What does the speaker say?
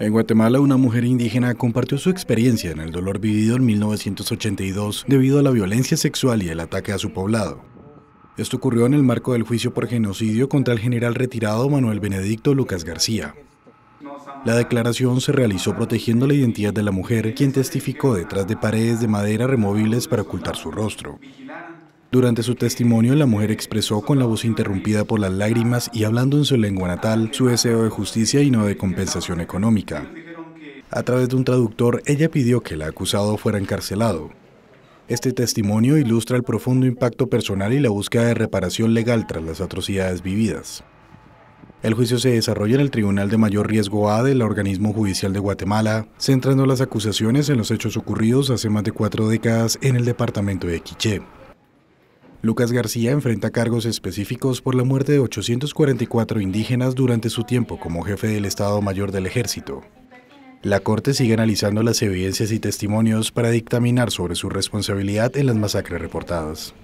En Guatemala, una mujer indígena compartió su experiencia en el dolor vivido en 1982 debido a la violencia sexual y el ataque a su poblado. Esto ocurrió en el marco del juicio por genocidio contra el general retirado Manuel Benedicto Lucas García. La declaración se realizó protegiendo la identidad de la mujer, quien testificó detrás de paredes de madera removibles para ocultar su rostro. Durante su testimonio, la mujer expresó con la voz interrumpida por las lágrimas y hablando en su lengua natal su deseo de justicia y no de compensación económica. A través de un traductor, ella pidió que el acusado fuera encarcelado. Este testimonio ilustra el profundo impacto personal y la búsqueda de reparación legal tras las atrocidades vividas. El juicio se desarrolla en el Tribunal de Mayor Riesgo A del Organismo Judicial de Guatemala, centrando las acusaciones en los hechos ocurridos hace más de cuatro décadas en el departamento de Quiché. Lucas García enfrenta cargos específicos por la muerte de 844 indígenas durante su tiempo como jefe del Estado Mayor del Ejército. La Corte sigue analizando las evidencias y testimonios para dictaminar sobre su responsabilidad en las masacres reportadas.